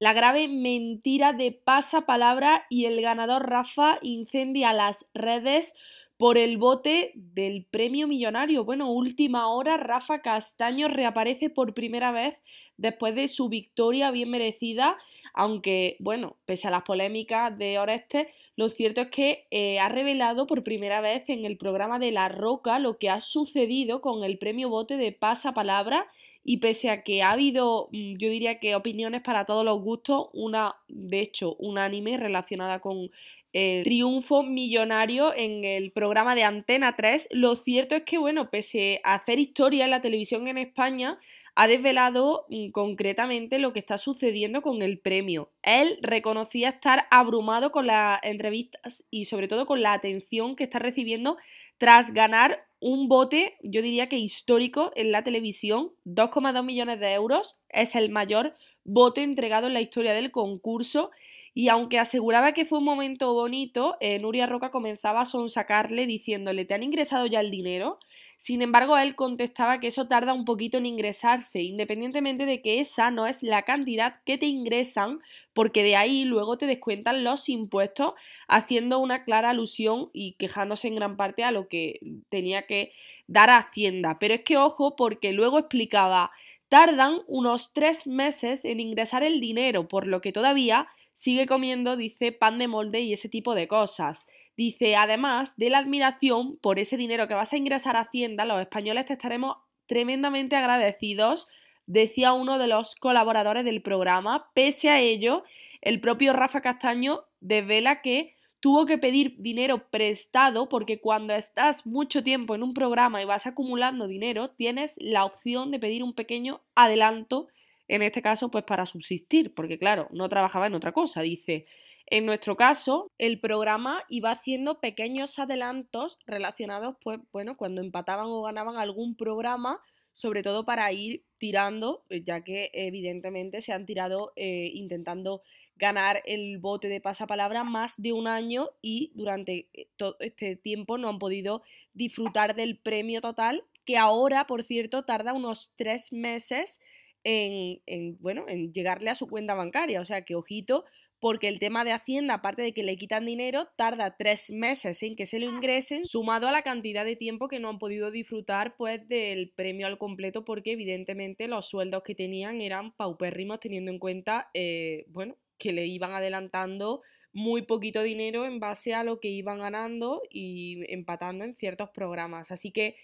La grave mentira de pasapalabra y el ganador Rafa incendia las redes por el bote del premio millonario. Bueno, última hora, Rafa Castaño reaparece por primera vez después de su victoria bien merecida, aunque, bueno, pese a las polémicas de Oreste, lo cierto es que eh, ha revelado por primera vez en el programa de La Roca lo que ha sucedido con el premio bote de pasapalabra y pese a que ha habido, mm, yo diría que opiniones para todos los gustos, una, de hecho, unánime relacionada con el triunfo millonario en el programa de Antena 3, lo cierto es que, bueno, pese a hacer historia en la televisión en España, ha desvelado mm, concretamente lo que está sucediendo con el premio. Él reconocía estar abrumado con las entrevistas y sobre todo con la atención que está recibiendo tras ganar un bote, yo diría que histórico en la televisión, 2,2 millones de euros, es el mayor bote entregado en la historia del concurso y aunque aseguraba que fue un momento bonito, eh, Nuria Roca comenzaba a sonsacarle diciéndole, ¿te han ingresado ya el dinero? Sin embargo, él contestaba que eso tarda un poquito en ingresarse, independientemente de que esa no es la cantidad que te ingresan, porque de ahí luego te descuentan los impuestos, haciendo una clara alusión y quejándose en gran parte a lo que tenía que dar a Hacienda. Pero es que ojo, porque luego explicaba, tardan unos tres meses en ingresar el dinero, por lo que todavía Sigue comiendo, dice, pan de molde y ese tipo de cosas. Dice, además de la admiración por ese dinero que vas a ingresar a Hacienda, los españoles te estaremos tremendamente agradecidos, decía uno de los colaboradores del programa. Pese a ello, el propio Rafa Castaño desvela que tuvo que pedir dinero prestado porque cuando estás mucho tiempo en un programa y vas acumulando dinero, tienes la opción de pedir un pequeño adelanto en este caso, pues para subsistir, porque claro, no trabajaba en otra cosa, dice. En nuestro caso, el programa iba haciendo pequeños adelantos relacionados, pues bueno, cuando empataban o ganaban algún programa, sobre todo para ir tirando, eh, ya que evidentemente se han tirado eh, intentando ganar el bote de pasapalabra más de un año y durante eh, todo este tiempo no han podido disfrutar del premio total, que ahora, por cierto, tarda unos tres meses en, bueno, en llegarle a su cuenta bancaria. O sea que ojito, porque el tema de Hacienda, aparte de que le quitan dinero, tarda tres meses en que se lo ah. ingresen, sumado a la cantidad de tiempo que no han podido disfrutar pues del premio al completo, porque evidentemente los sueldos que tenían eran paupérrimos, teniendo en cuenta, eh, bueno, que le iban adelantando muy poquito dinero en base a lo que iban ganando y empatando en ciertos programas. Así que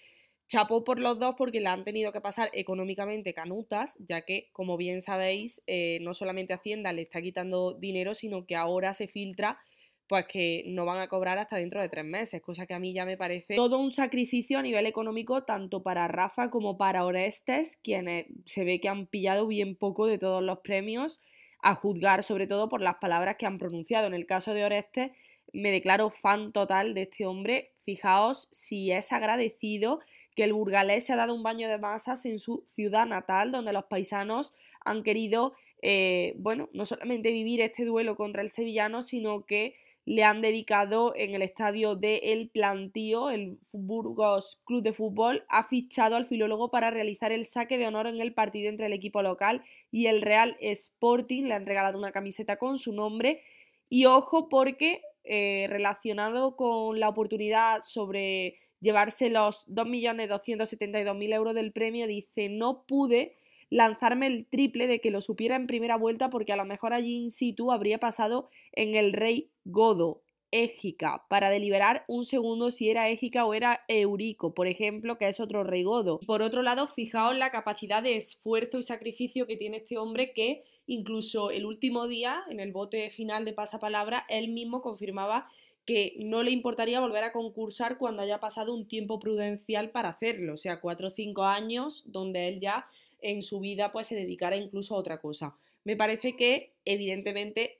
chapó por los dos porque le han tenido que pasar económicamente canutas, ya que, como bien sabéis, eh, no solamente Hacienda le está quitando dinero, sino que ahora se filtra pues que no van a cobrar hasta dentro de tres meses, cosa que a mí ya me parece todo un sacrificio a nivel económico tanto para Rafa como para Orestes, quienes se ve que han pillado bien poco de todos los premios, a juzgar sobre todo por las palabras que han pronunciado. En el caso de Orestes, me declaro fan total de este hombre, fijaos si es agradecido que el burgalés se ha dado un baño de masas en su ciudad natal, donde los paisanos han querido, eh, bueno, no solamente vivir este duelo contra el sevillano, sino que le han dedicado en el estadio de El Plantío, el Burgos Club de Fútbol, ha fichado al filólogo para realizar el saque de honor en el partido entre el equipo local y el Real Sporting. Le han regalado una camiseta con su nombre. Y ojo porque eh, relacionado con la oportunidad sobre llevarse los 2.272.000 euros del premio, dice, no pude lanzarme el triple de que lo supiera en primera vuelta porque a lo mejor allí in situ habría pasado en el rey Godo, égica, para deliberar un segundo si era égica o era eurico, por ejemplo, que es otro rey Godo. Por otro lado, fijaos la capacidad de esfuerzo y sacrificio que tiene este hombre que incluso el último día, en el bote final de pasapalabra, él mismo confirmaba que no le importaría volver a concursar cuando haya pasado un tiempo prudencial para hacerlo, o sea, cuatro o cinco años donde él ya en su vida pues se dedicara incluso a otra cosa. Me parece que evidentemente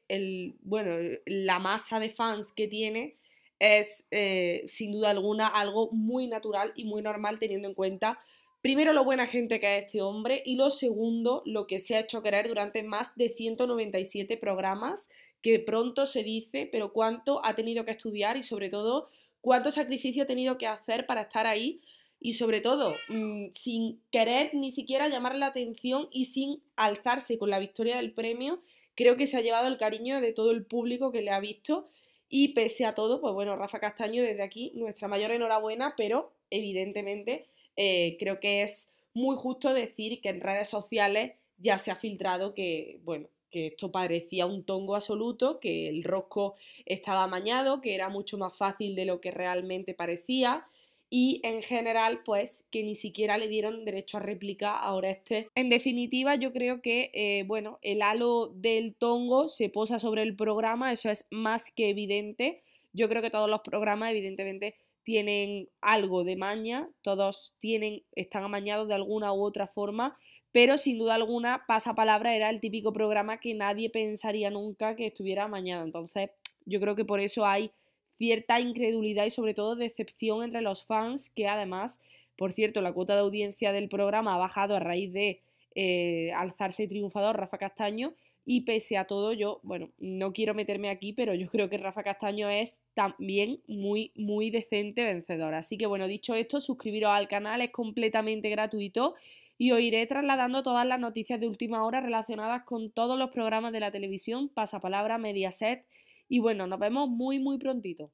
bueno, la masa de fans que tiene es eh, sin duda alguna algo muy natural y muy normal teniendo en cuenta Primero, lo buena gente que es este hombre y lo segundo, lo que se ha hecho querer durante más de 197 programas, que pronto se dice, pero cuánto ha tenido que estudiar y sobre todo cuánto sacrificio ha tenido que hacer para estar ahí y sobre todo mm, sin querer ni siquiera llamar la atención y sin alzarse con la victoria del premio, creo que se ha llevado el cariño de todo el público que le ha visto y pese a todo, pues bueno, Rafa Castaño desde aquí nuestra mayor enhorabuena, pero evidentemente eh, creo que es muy justo decir que en redes sociales ya se ha filtrado que, bueno, que esto parecía un tongo absoluto, que el rosco estaba amañado, que era mucho más fácil de lo que realmente parecía y en general pues que ni siquiera le dieron derecho a réplica a Oreste. En definitiva yo creo que eh, bueno, el halo del tongo se posa sobre el programa, eso es más que evidente. Yo creo que todos los programas evidentemente tienen algo de maña, todos tienen, están amañados de alguna u otra forma, pero sin duda alguna Pasapalabra era el típico programa que nadie pensaría nunca que estuviera amañado. Entonces, yo creo que por eso hay cierta incredulidad y sobre todo decepción entre los fans, que además, por cierto, la cuota de audiencia del programa ha bajado a raíz de Alzarse eh, alzarse triunfador Rafa Castaño, y pese a todo, yo, bueno, no quiero meterme aquí, pero yo creo que Rafa Castaño es también muy, muy decente vencedora. Así que bueno, dicho esto, suscribiros al canal, es completamente gratuito y os iré trasladando todas las noticias de última hora relacionadas con todos los programas de la televisión, Pasapalabra, Mediaset. Y bueno, nos vemos muy, muy prontito.